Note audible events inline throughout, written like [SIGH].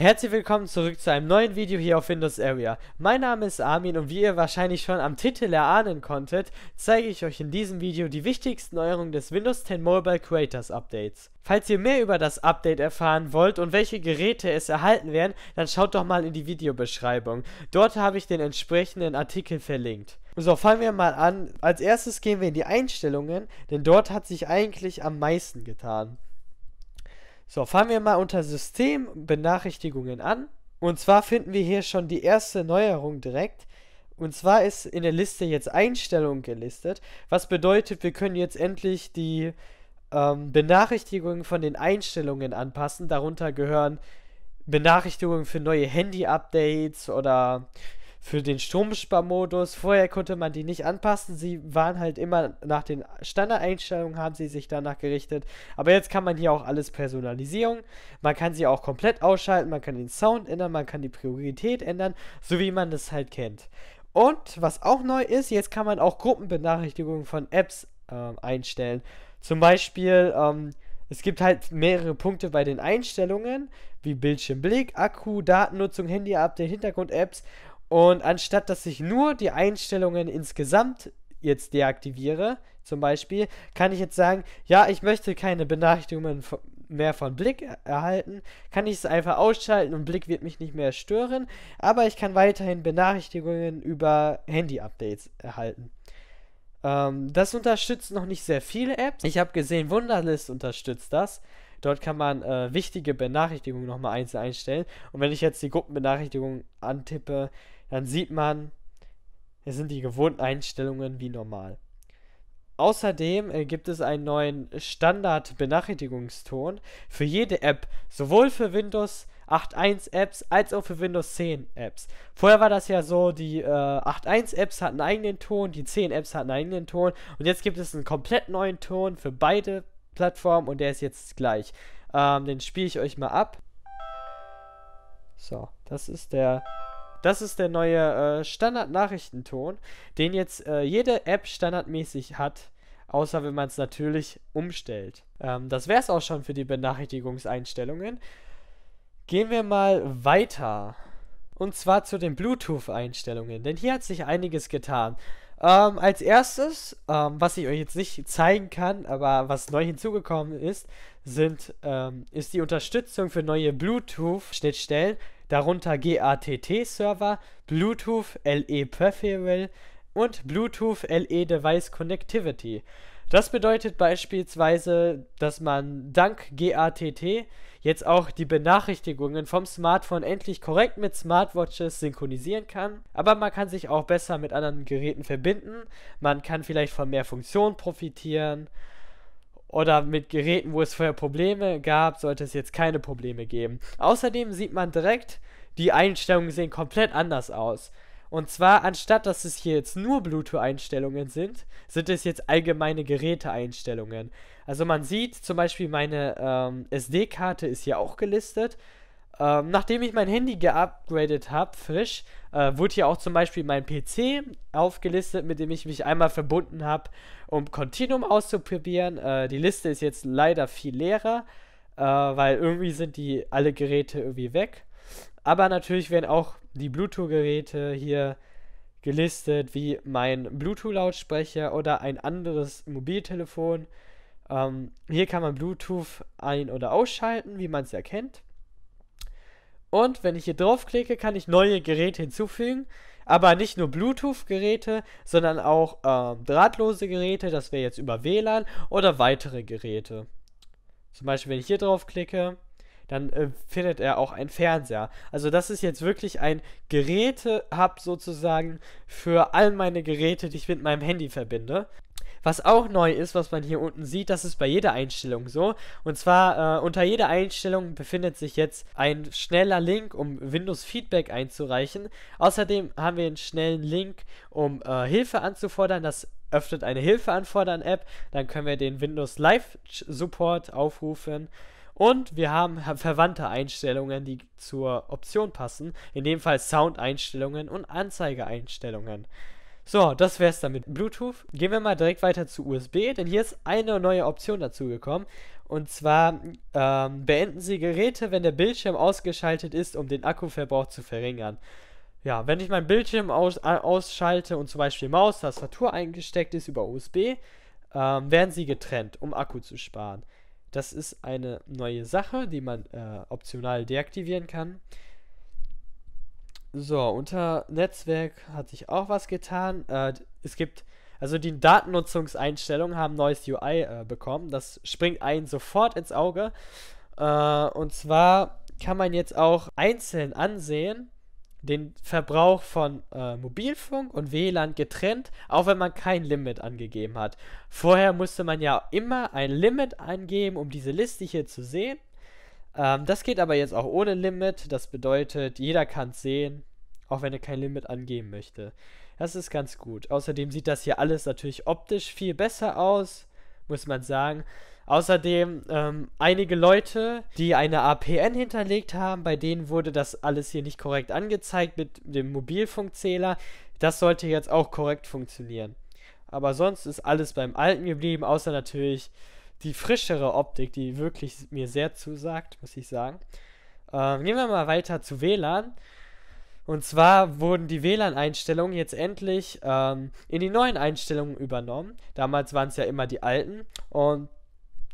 Herzlich willkommen zurück zu einem neuen Video hier auf Windows Area. Mein Name ist Armin und wie ihr wahrscheinlich schon am Titel erahnen konntet, zeige ich euch in diesem Video die wichtigsten Neuerungen des Windows 10 Mobile Creators Updates. Falls ihr mehr über das Update erfahren wollt und welche Geräte es erhalten werden, dann schaut doch mal in die Videobeschreibung. Dort habe ich den entsprechenden Artikel verlinkt. So, fangen wir mal an. Als erstes gehen wir in die Einstellungen, denn dort hat sich eigentlich am meisten getan. So, fangen wir mal unter Systembenachrichtigungen an. Und zwar finden wir hier schon die erste Neuerung direkt. Und zwar ist in der Liste jetzt Einstellungen gelistet, was bedeutet, wir können jetzt endlich die ähm, Benachrichtigungen von den Einstellungen anpassen. Darunter gehören Benachrichtigungen für neue Handy-Updates oder für den Stromsparmodus. Vorher konnte man die nicht anpassen. Sie waren halt immer nach den Standardeinstellungen, haben sie sich danach gerichtet. Aber jetzt kann man hier auch alles personalisieren. Man kann sie auch komplett ausschalten, man kann den Sound ändern, man kann die Priorität ändern, so wie man das halt kennt. Und was auch neu ist, jetzt kann man auch Gruppenbenachrichtigungen von Apps ähm, einstellen. Zum Beispiel, ähm, es gibt halt mehrere Punkte bei den Einstellungen, wie Bildschirmblick, Akku, Datennutzung, Handy-Update, Hintergrund-Apps und anstatt dass ich nur die Einstellungen insgesamt jetzt deaktiviere, zum Beispiel, kann ich jetzt sagen, ja, ich möchte keine Benachrichtigungen mehr von Blick erhalten, kann ich es einfach ausschalten und Blick wird mich nicht mehr stören, aber ich kann weiterhin Benachrichtigungen über Handy-Updates erhalten. Ähm, das unterstützt noch nicht sehr viele Apps. Ich habe gesehen, Wunderlist unterstützt das. Dort kann man äh, wichtige Benachrichtigungen nochmal einzeln einstellen. Und wenn ich jetzt die Gruppenbenachrichtigung antippe, dann sieht man, es sind die gewohnten Einstellungen wie normal. Außerdem äh, gibt es einen neuen Standard-Benachrichtigungston für jede App, sowohl für Windows 8.1 Apps als auch für Windows 10 Apps. Vorher war das ja so, die äh, 8.1 Apps hatten einen eigenen Ton, die 10 Apps hatten einen eigenen Ton und jetzt gibt es einen komplett neuen Ton für beide Plattformen und der ist jetzt gleich. Ähm, den spiele ich euch mal ab. So, das ist der das ist der neue äh, Standard-Nachrichtenton, den jetzt äh, jede App standardmäßig hat, außer wenn man es natürlich umstellt. Ähm, das wäre es auch schon für die Benachrichtigungseinstellungen. Gehen wir mal weiter. Und zwar zu den Bluetooth-Einstellungen, denn hier hat sich einiges getan. Ähm, als erstes, ähm, was ich euch jetzt nicht zeigen kann, aber was neu hinzugekommen ist, sind, ähm, ist die Unterstützung für neue Bluetooth-Schnittstellen darunter GATT-Server, Bluetooth LE Peripheral und Bluetooth LE Device Connectivity. Das bedeutet beispielsweise, dass man dank GATT jetzt auch die Benachrichtigungen vom Smartphone endlich korrekt mit Smartwatches synchronisieren kann. Aber man kann sich auch besser mit anderen Geräten verbinden. Man kann vielleicht von mehr Funktionen profitieren oder mit Geräten, wo es vorher Probleme gab, sollte es jetzt keine Probleme geben. Außerdem sieht man direkt, die Einstellungen sehen komplett anders aus. Und zwar, anstatt dass es hier jetzt nur Bluetooth-Einstellungen sind, sind es jetzt allgemeine Geräteeinstellungen. Also man sieht zum Beispiel, meine ähm, SD-Karte ist hier auch gelistet. Ähm, nachdem ich mein Handy geupgradet habe, frisch, äh, wurde hier auch zum Beispiel mein PC aufgelistet, mit dem ich mich einmal verbunden habe, um Continuum auszuprobieren. Äh, die Liste ist jetzt leider viel leerer, äh, weil irgendwie sind die alle Geräte irgendwie weg. Aber natürlich werden auch die Bluetooth-Geräte hier gelistet, wie mein Bluetooth-Lautsprecher oder ein anderes Mobiltelefon. Ähm, hier kann man Bluetooth ein- oder ausschalten, wie man es erkennt. Ja und wenn ich hier draufklicke, kann ich neue Geräte hinzufügen. Aber nicht nur Bluetooth-Geräte, sondern auch ähm, drahtlose Geräte, das wäre jetzt über WLAN oder weitere Geräte. Zum Beispiel, wenn ich hier draufklicke, dann äh, findet er auch einen Fernseher. Also das ist jetzt wirklich ein Geräte-Hub sozusagen für all meine Geräte, die ich mit meinem Handy verbinde. Was auch neu ist, was man hier unten sieht, das ist bei jeder Einstellung so. Und zwar äh, unter jeder Einstellung befindet sich jetzt ein schneller Link, um Windows Feedback einzureichen. Außerdem haben wir einen schnellen Link, um äh, Hilfe anzufordern. Das öffnet eine Hilfe anfordern app Dann können wir den Windows Live Support aufrufen. Und wir haben verwandte Einstellungen, die zur Option passen. In dem Fall Sound-Einstellungen und Anzeige-Einstellungen. So, das wär's mit Bluetooth. Gehen wir mal direkt weiter zu USB, denn hier ist eine neue Option dazugekommen. Und zwar ähm, beenden Sie Geräte, wenn der Bildschirm ausgeschaltet ist, um den Akkuverbrauch zu verringern. Ja, wenn ich meinen Bildschirm aus äh, ausschalte und zum Beispiel Maus, Tastatur eingesteckt ist über USB, ähm, werden sie getrennt, um Akku zu sparen. Das ist eine neue Sache, die man äh, optional deaktivieren kann. So, unter Netzwerk hat sich auch was getan. Äh, es gibt, also die Datennutzungseinstellungen haben neues UI äh, bekommen. Das springt einen sofort ins Auge. Äh, und zwar kann man jetzt auch einzeln ansehen, den Verbrauch von äh, Mobilfunk und WLAN getrennt, auch wenn man kein Limit angegeben hat. Vorher musste man ja immer ein Limit angeben, um diese Liste hier zu sehen. Ähm, das geht aber jetzt auch ohne Limit. Das bedeutet, jeder kann es sehen, auch wenn er kein Limit angeben möchte. Das ist ganz gut. Außerdem sieht das hier alles natürlich optisch viel besser aus, muss man sagen. Außerdem ähm, einige Leute, die eine APN hinterlegt haben, bei denen wurde das alles hier nicht korrekt angezeigt mit dem Mobilfunkzähler. Das sollte jetzt auch korrekt funktionieren. Aber sonst ist alles beim Alten geblieben, außer natürlich die frischere Optik, die wirklich mir sehr zusagt, muss ich sagen. Ähm, gehen wir mal weiter zu WLAN. Und zwar wurden die WLAN-Einstellungen jetzt endlich ähm, in die neuen Einstellungen übernommen. Damals waren es ja immer die alten. Und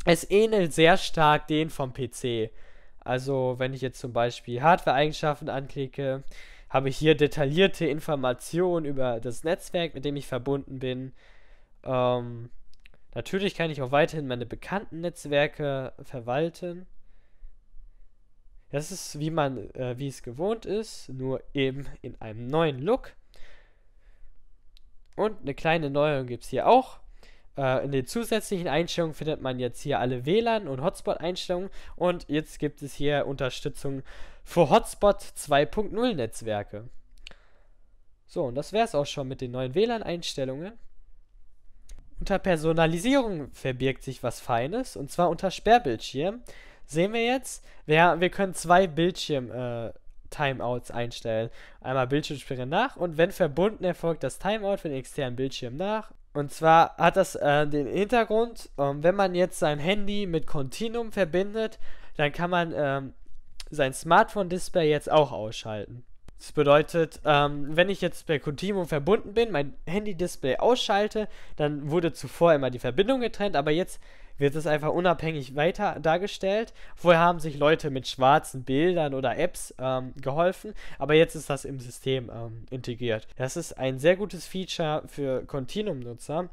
es ähnelt sehr stark den vom PC. Also wenn ich jetzt zum Beispiel Hardware-Eigenschaften anklicke, habe ich hier detaillierte Informationen über das Netzwerk, mit dem ich verbunden bin. Ähm, Natürlich kann ich auch weiterhin meine bekannten Netzwerke verwalten. Das ist wie man, äh, wie es gewohnt ist, nur eben in einem neuen Look. Und eine kleine Neuerung gibt es hier auch. Äh, in den zusätzlichen Einstellungen findet man jetzt hier alle WLAN- und Hotspot-Einstellungen. Und jetzt gibt es hier Unterstützung für Hotspot 2.0 Netzwerke. So, und das wäre es auch schon mit den neuen WLAN-Einstellungen. Unter Personalisierung verbirgt sich was Feines und zwar unter Sperrbildschirm sehen wir jetzt, wir, wir können zwei Bildschirm äh, Timeouts einstellen. Einmal Bildschirmsperre nach und wenn verbunden erfolgt das Timeout für den externen Bildschirm nach. Und zwar hat das äh, den Hintergrund, ähm, wenn man jetzt sein Handy mit Continuum verbindet, dann kann man ähm, sein Smartphone-Display jetzt auch ausschalten. Das bedeutet, ähm, wenn ich jetzt bei Contimo verbunden bin, mein Handy-Display ausschalte, dann wurde zuvor immer die Verbindung getrennt, aber jetzt wird es einfach unabhängig weiter dargestellt. Vorher haben sich Leute mit schwarzen Bildern oder Apps ähm, geholfen, aber jetzt ist das im System ähm, integriert. Das ist ein sehr gutes Feature für Continuum-Nutzer.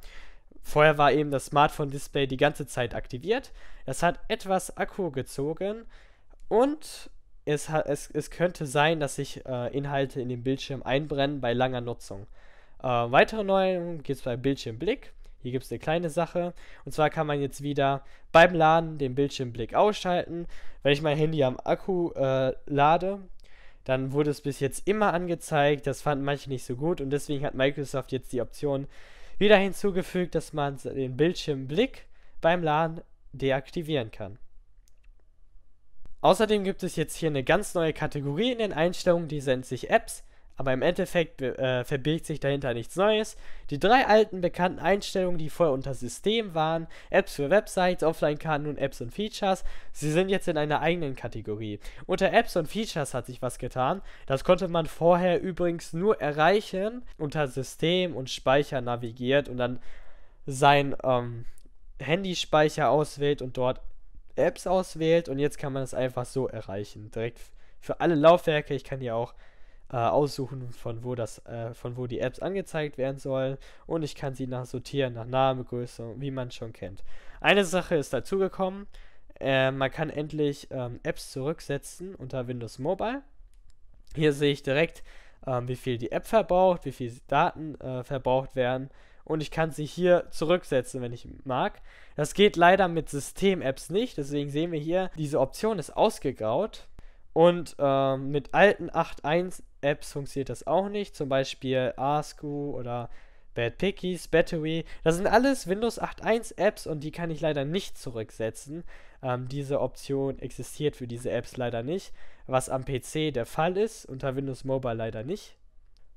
Vorher war eben das Smartphone-Display die ganze Zeit aktiviert. Das hat etwas Akku gezogen und es, es, es könnte sein, dass sich äh, Inhalte in den Bildschirm einbrennen bei langer Nutzung. Äh, weitere Neuerungen gibt es bei Bildschirmblick. Hier gibt es eine kleine Sache. Und zwar kann man jetzt wieder beim Laden den Bildschirmblick ausschalten. Wenn ich mein Handy am Akku äh, lade, dann wurde es bis jetzt immer angezeigt. Das fanden manche nicht so gut. Und deswegen hat Microsoft jetzt die Option wieder hinzugefügt, dass man den Bildschirmblick beim Laden deaktivieren kann. Außerdem gibt es jetzt hier eine ganz neue Kategorie in den Einstellungen, die nennt sich Apps, aber im Endeffekt äh, verbirgt sich dahinter nichts Neues. Die drei alten bekannten Einstellungen, die vorher unter System waren, Apps für Websites, Offline-Karten und Apps und Features, sie sind jetzt in einer eigenen Kategorie. Unter Apps und Features hat sich was getan. Das konnte man vorher übrigens nur erreichen unter System und Speicher navigiert und dann sein ähm, Handyspeicher auswählt und dort Apps auswählt und jetzt kann man das einfach so erreichen. Direkt für alle Laufwerke. Ich kann hier auch äh, aussuchen, von wo, das, äh, von wo die Apps angezeigt werden sollen und ich kann sie nach sortieren, nach Name, Größe, wie man schon kennt. Eine Sache ist dazugekommen. Äh, man kann endlich ähm, Apps zurücksetzen unter Windows Mobile. Hier sehe ich direkt, ähm, wie viel die App verbraucht, wie viel Daten äh, verbraucht werden und ich kann sie hier zurücksetzen, wenn ich mag. Das geht leider mit System-Apps nicht, deswegen sehen wir hier, diese Option ist ausgegraut. Und ähm, mit alten 8.1-Apps funktioniert das auch nicht, zum Beispiel Asku oder Bad Pickies, Battery. Das sind alles Windows 8.1-Apps und die kann ich leider nicht zurücksetzen. Ähm, diese Option existiert für diese Apps leider nicht, was am PC der Fall ist, unter Windows Mobile leider nicht.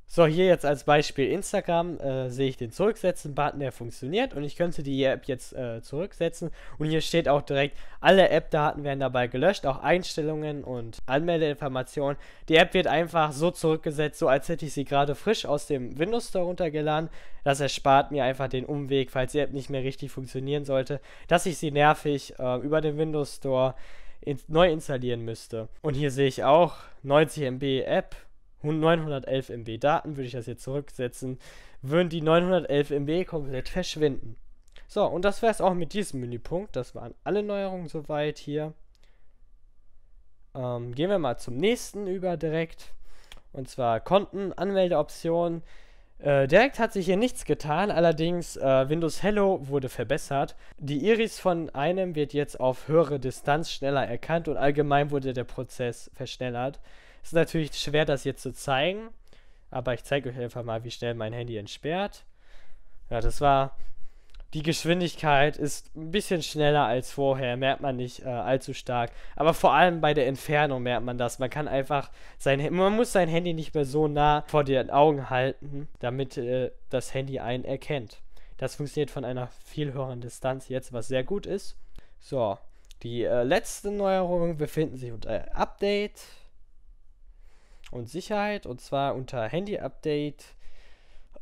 So, hier jetzt als Beispiel Instagram äh, sehe ich den Zurücksetzen-Button, der funktioniert und ich könnte die App jetzt äh, zurücksetzen und hier steht auch direkt, alle App-Daten werden dabei gelöscht, auch Einstellungen und Anmeldeinformationen. Die App wird einfach so zurückgesetzt, so als hätte ich sie gerade frisch aus dem Windows Store runtergeladen. Das erspart mir einfach den Umweg, falls die App nicht mehr richtig funktionieren sollte, dass ich sie nervig äh, über den Windows Store in neu installieren müsste. Und hier sehe ich auch 90 MB App, 911 MB Daten, würde ich das jetzt zurücksetzen, würden die 911 MB komplett verschwinden. So, und das wäre es auch mit diesem Menüpunkt. Das waren alle Neuerungen soweit hier. Ähm, gehen wir mal zum nächsten über direkt. Und zwar Konten, Anmeldeoptionen. Äh, direkt hat sich hier nichts getan, allerdings äh, Windows Hello wurde verbessert. Die Iris von einem wird jetzt auf höhere Distanz schneller erkannt und allgemein wurde der Prozess verschnellert. Ist natürlich schwer, das jetzt zu zeigen, aber ich zeige euch einfach mal, wie schnell mein Handy entsperrt. Ja, das war. Die Geschwindigkeit ist ein bisschen schneller als vorher, merkt man nicht äh, allzu stark. Aber vor allem bei der Entfernung merkt man das. Man kann einfach sein, man muss sein Handy nicht mehr so nah vor den Augen halten, damit äh, das Handy einen erkennt. Das funktioniert von einer viel höheren Distanz jetzt, was sehr gut ist. So, die äh, letzten Neuerungen befinden sich unter Update und Sicherheit. Und zwar unter Handy-Update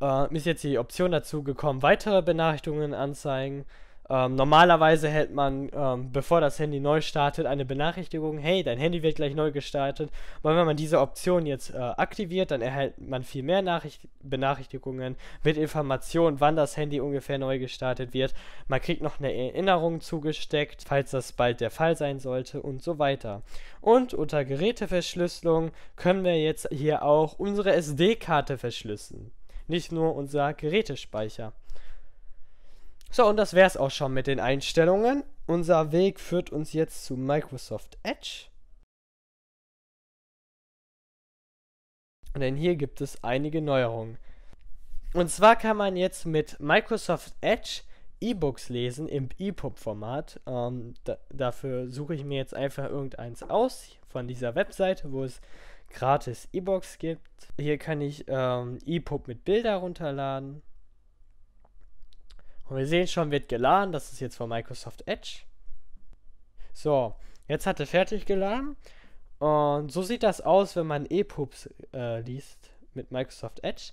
äh, ist jetzt die Option dazu gekommen, weitere Benachrichtigungen anzeigen. Ähm, normalerweise hält man, ähm, bevor das Handy neu startet, eine Benachrichtigung, hey, dein Handy wird gleich neu gestartet. Aber wenn man diese Option jetzt äh, aktiviert, dann erhält man viel mehr Nachricht Benachrichtigungen mit Informationen, wann das Handy ungefähr neu gestartet wird. Man kriegt noch eine Erinnerung zugesteckt, falls das bald der Fall sein sollte und so weiter. Und unter Geräteverschlüsselung können wir jetzt hier auch unsere SD-Karte verschlüsseln. Nicht nur unser Gerätespeicher. So, und das wäre es auch schon mit den Einstellungen. Unser Weg führt uns jetzt zu Microsoft Edge. Denn hier gibt es einige Neuerungen. Und zwar kann man jetzt mit Microsoft Edge E-Books lesen im EPUB-Format. Ähm, da, dafür suche ich mir jetzt einfach irgendeins aus von dieser Webseite, wo es gratis E-Books gibt. Hier kann ich ähm, EPUB mit Bilder runterladen. Und wir sehen schon, wird geladen. Das ist jetzt von Microsoft Edge. So, jetzt hat er fertig geladen. Und so sieht das aus, wenn man EPUBs äh, liest mit Microsoft Edge.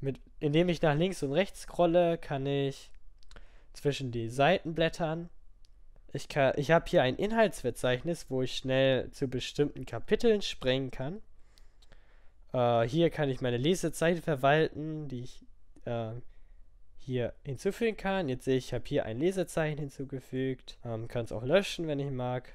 Mit, indem ich nach links und rechts scrolle, kann ich zwischen die Seiten blättern. Ich, ich habe hier ein Inhaltsverzeichnis, wo ich schnell zu bestimmten Kapiteln springen kann. Äh, hier kann ich meine Lesezeichen verwalten, die ich äh, hier hinzufügen kann. Jetzt sehe ich, ich habe hier ein Lesezeichen hinzugefügt. Ähm, kann es auch löschen, wenn ich mag.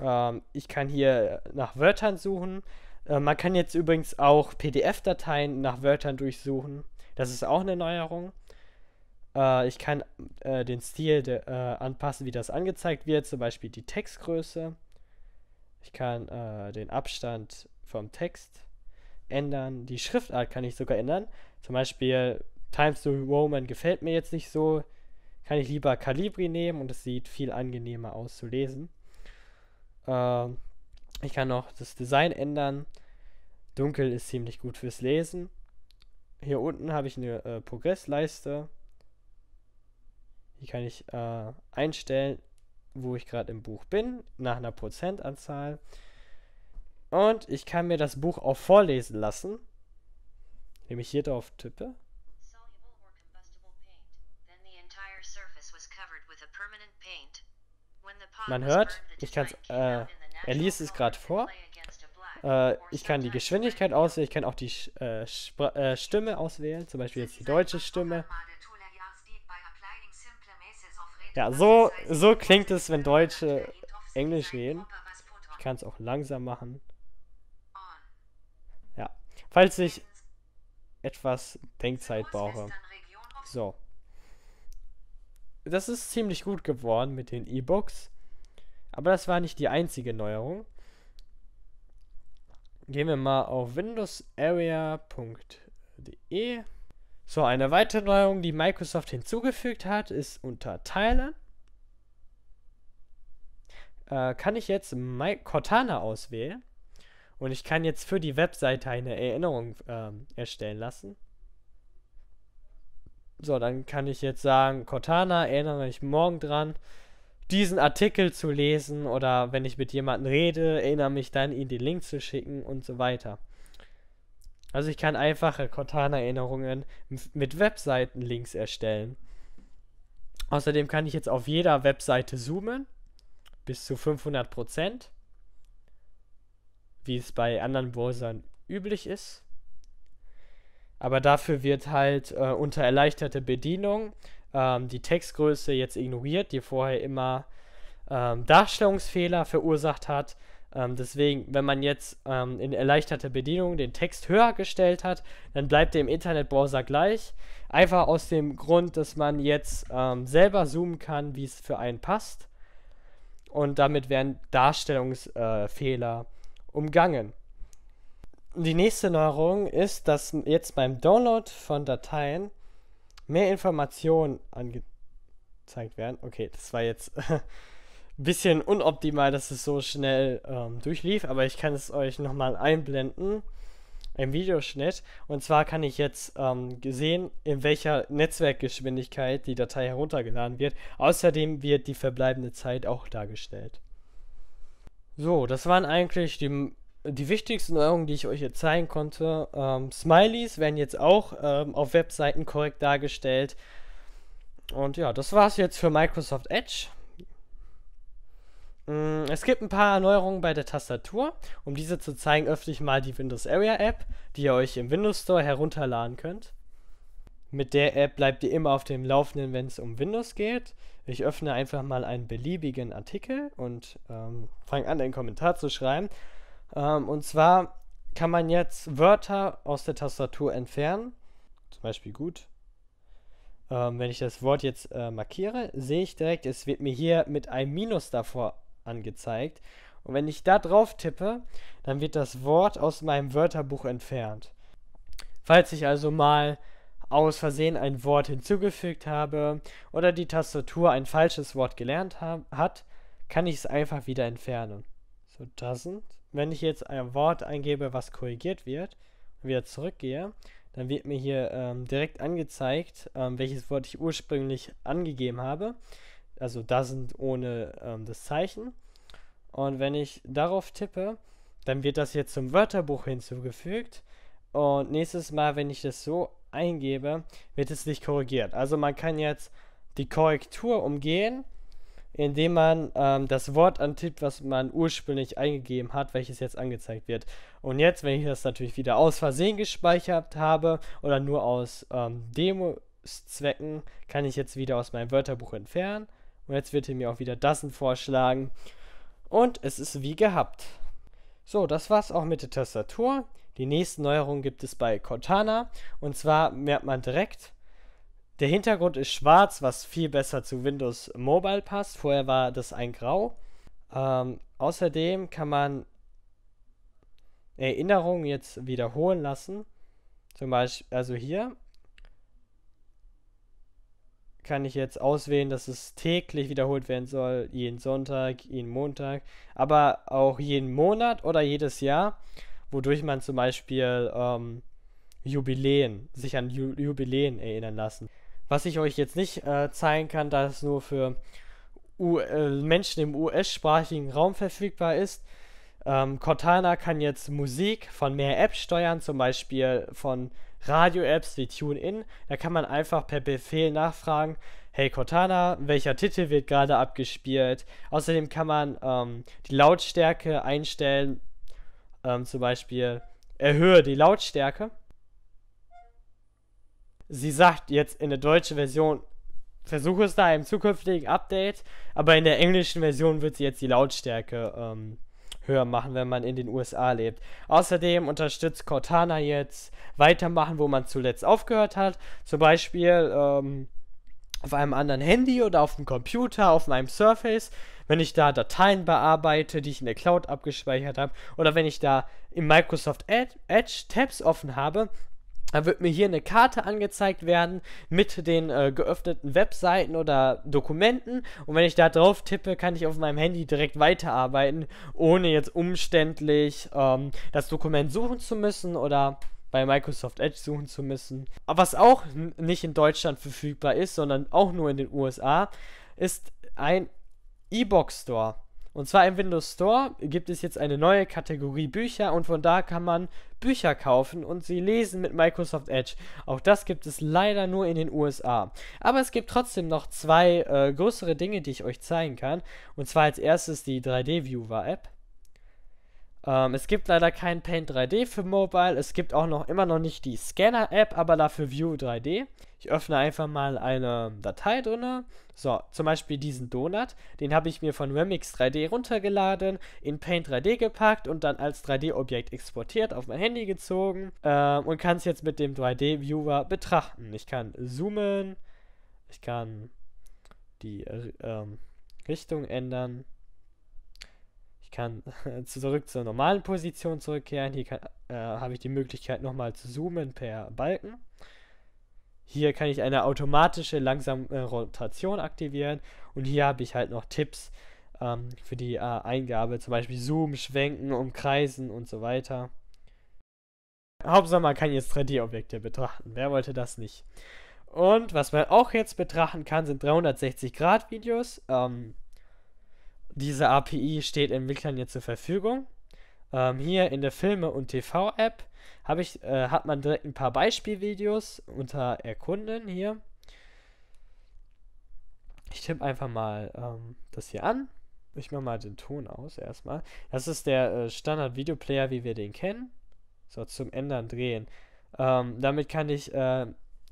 Ähm, ich kann hier nach Wörtern suchen. Äh, man kann jetzt übrigens auch PDF-Dateien nach Wörtern durchsuchen. Das ist auch eine Neuerung. Äh, ich kann äh, den Stil de, äh, anpassen, wie das angezeigt wird, zum Beispiel die Textgröße. Ich kann äh, den Abstand vom Text ändern. Die Schriftart kann ich sogar ändern. Zum Beispiel Times to Roman gefällt mir jetzt nicht so. Kann ich lieber Calibri nehmen und es sieht viel angenehmer aus zu lesen. Ähm, ich kann auch das Design ändern. Dunkel ist ziemlich gut fürs Lesen. Hier unten habe ich eine äh, Progressleiste. Hier kann ich äh, einstellen, wo ich gerade im Buch bin, nach einer Prozentanzahl. Und ich kann mir das Buch auch vorlesen lassen, indem ich hier drauf tippe. Man hört, ich kann äh, er liest es gerade vor. Äh, ich kann die Geschwindigkeit auswählen, ich kann auch die äh, äh, Stimme auswählen, zum Beispiel jetzt die deutsche Stimme. Ja, so, so klingt es, wenn Deutsche Englisch reden. Ich kann es auch langsam machen. Ja, falls ich etwas Denkzeit brauche. So. Das ist ziemlich gut geworden mit den E-Books. Aber das war nicht die einzige Neuerung. Gehen wir mal auf windowsarea.de. So, eine weitere Neuerung, die Microsoft hinzugefügt hat, ist unter Teilen. Äh, kann ich jetzt My Cortana auswählen und ich kann jetzt für die Webseite eine Erinnerung äh, erstellen lassen. So, dann kann ich jetzt sagen, Cortana, erinnere ich morgen dran, diesen Artikel zu lesen oder wenn ich mit jemandem rede, erinnere mich dann, ihnen den Link zu schicken und so weiter. Also ich kann einfache Cortana-Erinnerungen mit Webseiten-Links erstellen. Außerdem kann ich jetzt auf jeder Webseite zoomen, bis zu 500%, wie es bei anderen Browsern üblich ist. Aber dafür wird halt äh, unter erleichterte Bedienung ähm, die Textgröße jetzt ignoriert, die vorher immer ähm, Darstellungsfehler verursacht hat. Ähm, deswegen, wenn man jetzt ähm, in erleichterter Bedienung den Text höher gestellt hat, dann bleibt der im Internetbrowser gleich. Einfach aus dem Grund, dass man jetzt ähm, selber zoomen kann, wie es für einen passt. Und damit werden Darstellungsfehler äh, umgangen. Die nächste Neuerung ist, dass jetzt beim Download von Dateien mehr Informationen angezeigt werden. Okay, das war jetzt ein [LAUGHS] bisschen unoptimal, dass es so schnell ähm, durchlief, aber ich kann es euch nochmal einblenden Ein Videoschnitt. Und zwar kann ich jetzt ähm, sehen, in welcher Netzwerkgeschwindigkeit die Datei heruntergeladen wird. Außerdem wird die verbleibende Zeit auch dargestellt. So, das waren eigentlich die die wichtigsten Neuerungen, die ich euch jetzt zeigen konnte. Ähm, Smileys werden jetzt auch ähm, auf Webseiten korrekt dargestellt. Und ja, das war's jetzt für Microsoft Edge. Mm, es gibt ein paar Neuerungen bei der Tastatur. Um diese zu zeigen, öffne ich mal die Windows Area App, die ihr euch im Windows Store herunterladen könnt. Mit der App bleibt ihr immer auf dem Laufenden, wenn es um Windows geht. Ich öffne einfach mal einen beliebigen Artikel und ähm, fange an, einen Kommentar zu schreiben. Ähm, und zwar kann man jetzt Wörter aus der Tastatur entfernen. Zum Beispiel gut. Ähm, wenn ich das Wort jetzt äh, markiere, sehe ich direkt, es wird mir hier mit einem Minus davor angezeigt. Und wenn ich da drauf tippe, dann wird das Wort aus meinem Wörterbuch entfernt. Falls ich also mal aus Versehen ein Wort hinzugefügt habe oder die Tastatur ein falsches Wort gelernt hat, kann ich es einfach wieder entfernen. So doesn't wenn ich jetzt ein Wort eingebe, was korrigiert wird, und wieder zurückgehe, dann wird mir hier ähm, direkt angezeigt, ähm, welches Wort ich ursprünglich angegeben habe. Also da sind ohne ähm, das Zeichen. Und wenn ich darauf tippe, dann wird das jetzt zum Wörterbuch hinzugefügt. Und nächstes Mal, wenn ich das so eingebe, wird es nicht korrigiert. Also man kann jetzt die Korrektur umgehen indem man ähm, das Wort antippt, was man ursprünglich eingegeben hat, welches jetzt angezeigt wird. Und jetzt, wenn ich das natürlich wieder aus Versehen gespeichert habe oder nur aus ähm, Demos-Zwecken, kann ich jetzt wieder aus meinem Wörterbuch entfernen. Und jetzt wird er mir auch wieder das vorschlagen. Und es ist wie gehabt. So, das war's auch mit der Tastatur. Die nächsten Neuerungen gibt es bei Cortana. Und zwar merkt man direkt, der Hintergrund ist schwarz, was viel besser zu Windows Mobile passt. Vorher war das ein Grau. Ähm, außerdem kann man Erinnerungen jetzt wiederholen lassen. Zum Beispiel, also hier kann ich jetzt auswählen, dass es täglich wiederholt werden soll, jeden Sonntag, jeden Montag, aber auch jeden Monat oder jedes Jahr, wodurch man zum Beispiel ähm, Jubiläen, sich an Ju Jubiläen erinnern lassen. Was ich euch jetzt nicht äh, zeigen kann, da es nur für U äh, Menschen im US-sprachigen Raum verfügbar ist. Ähm, Cortana kann jetzt Musik von mehr Apps steuern, zum Beispiel von Radio-Apps wie TuneIn. Da kann man einfach per Befehl nachfragen, hey Cortana, welcher Titel wird gerade abgespielt? Außerdem kann man ähm, die Lautstärke einstellen, ähm, zum Beispiel erhöhe die Lautstärke sie sagt jetzt in der deutschen Version, versuche es da im zukünftigen Update, aber in der englischen Version wird sie jetzt die Lautstärke ähm, höher machen, wenn man in den USA lebt. Außerdem unterstützt Cortana jetzt weitermachen, wo man zuletzt aufgehört hat. Zum Beispiel ähm, auf einem anderen Handy oder auf dem Computer, auf meinem Surface. Wenn ich da Dateien bearbeite, die ich in der Cloud abgespeichert habe, oder wenn ich da im Microsoft Edge Tabs offen habe, da wird mir hier eine Karte angezeigt werden mit den äh, geöffneten Webseiten oder Dokumenten. Und wenn ich da drauf tippe, kann ich auf meinem Handy direkt weiterarbeiten, ohne jetzt umständlich ähm, das Dokument suchen zu müssen oder bei Microsoft Edge suchen zu müssen. Aber was auch nicht in Deutschland verfügbar ist, sondern auch nur in den USA, ist ein E-Box Store. Und zwar im Windows Store gibt es jetzt eine neue Kategorie Bücher und von da kann man Bücher kaufen und sie lesen mit Microsoft Edge. Auch das gibt es leider nur in den USA. Aber es gibt trotzdem noch zwei äh, größere Dinge, die ich euch zeigen kann. Und zwar als erstes die 3D-Viewer-App. Ähm, es gibt leider kein Paint 3D für Mobile. Es gibt auch noch immer noch nicht die Scanner-App, aber dafür View 3D. Ich öffne einfach mal eine Datei drin. So, zum Beispiel diesen Donut. Den habe ich mir von Remix 3D runtergeladen, in Paint 3D gepackt und dann als 3D-Objekt exportiert, auf mein Handy gezogen ähm, und kann es jetzt mit dem 3D-Viewer betrachten. Ich kann zoomen, ich kann die äh, ähm, Richtung ändern. Ich kann [LAUGHS] zurück zur normalen Position zurückkehren. Hier äh, habe ich die Möglichkeit nochmal zu zoomen per Balken. Hier kann ich eine automatische langsame äh, Rotation aktivieren. Und hier habe ich halt noch Tipps ähm, für die äh, Eingabe. Zum Beispiel Zoom, Schwenken, Umkreisen und so weiter. Hauptsache man kann jetzt 3D-Objekte betrachten. Wer wollte das nicht? Und was man auch jetzt betrachten kann, sind 360-Grad-Videos. Ähm, diese API steht Entwicklern jetzt zur Verfügung. Ähm, hier in der Filme- und TV-App äh, hat man direkt ein paar Beispielvideos unter Erkunden hier. Ich tippe einfach mal ähm, das hier an. Ich mache mal den Ton aus erstmal. Das ist der äh, Standard-Videoplayer, wie wir den kennen. So, zum Ändern drehen. Ähm, damit kann ich äh,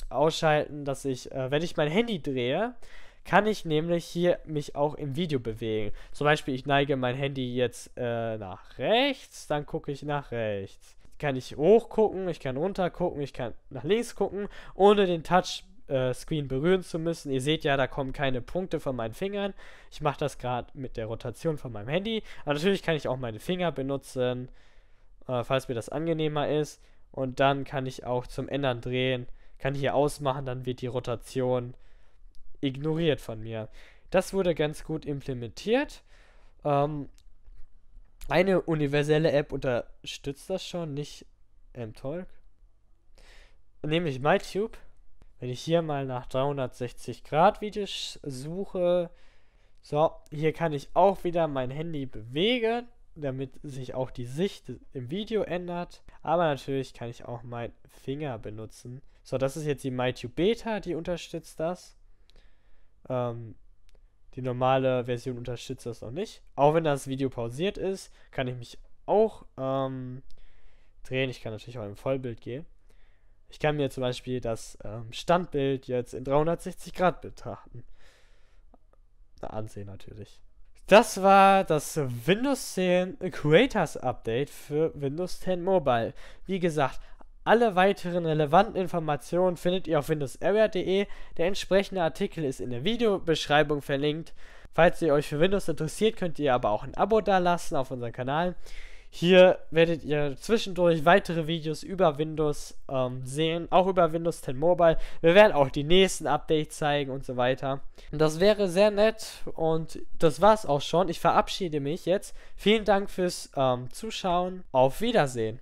ausschalten, dass ich, äh, wenn ich mein Handy drehe, kann ich nämlich hier mich auch im Video bewegen. Zum Beispiel, ich neige mein Handy jetzt äh, nach rechts, dann gucke ich nach rechts. Kann ich hoch gucken, ich kann runter gucken, ich kann nach links gucken, ohne den Touchscreen äh, berühren zu müssen. Ihr seht ja, da kommen keine Punkte von meinen Fingern. Ich mache das gerade mit der Rotation von meinem Handy. Aber natürlich kann ich auch meine Finger benutzen, äh, falls mir das angenehmer ist. Und dann kann ich auch zum Ändern drehen, kann hier ausmachen, dann wird die Rotation ignoriert von mir. Das wurde ganz gut implementiert. Ähm, eine universelle App unterstützt das schon, nicht M-Talk. Ähm, Nämlich MyTube. Wenn ich hier mal nach 360 Grad Videos suche, so, hier kann ich auch wieder mein Handy bewegen, damit sich auch die Sicht im Video ändert. Aber natürlich kann ich auch meinen Finger benutzen. So, das ist jetzt die MyTube Beta, die unterstützt das. Ähm, die normale Version unterstützt das noch nicht. Auch wenn das Video pausiert ist, kann ich mich auch ähm, drehen. Ich kann natürlich auch im Vollbild gehen. Ich kann mir zum Beispiel das ähm, Standbild jetzt in 360 Grad betrachten. Na, ansehen natürlich. Das war das Windows 10 Creators Update für Windows 10 Mobile. Wie gesagt, alle weiteren relevanten Informationen findet ihr auf windowsarea.de. Der entsprechende Artikel ist in der Videobeschreibung verlinkt. Falls ihr euch für Windows interessiert, könnt ihr aber auch ein Abo da lassen auf unserem Kanal. Hier werdet ihr zwischendurch weitere Videos über Windows ähm, sehen, auch über Windows 10 Mobile. Wir werden auch die nächsten Updates zeigen und so weiter. Und das wäre sehr nett und das war's auch schon. Ich verabschiede mich jetzt. Vielen Dank fürs ähm, Zuschauen. Auf Wiedersehen.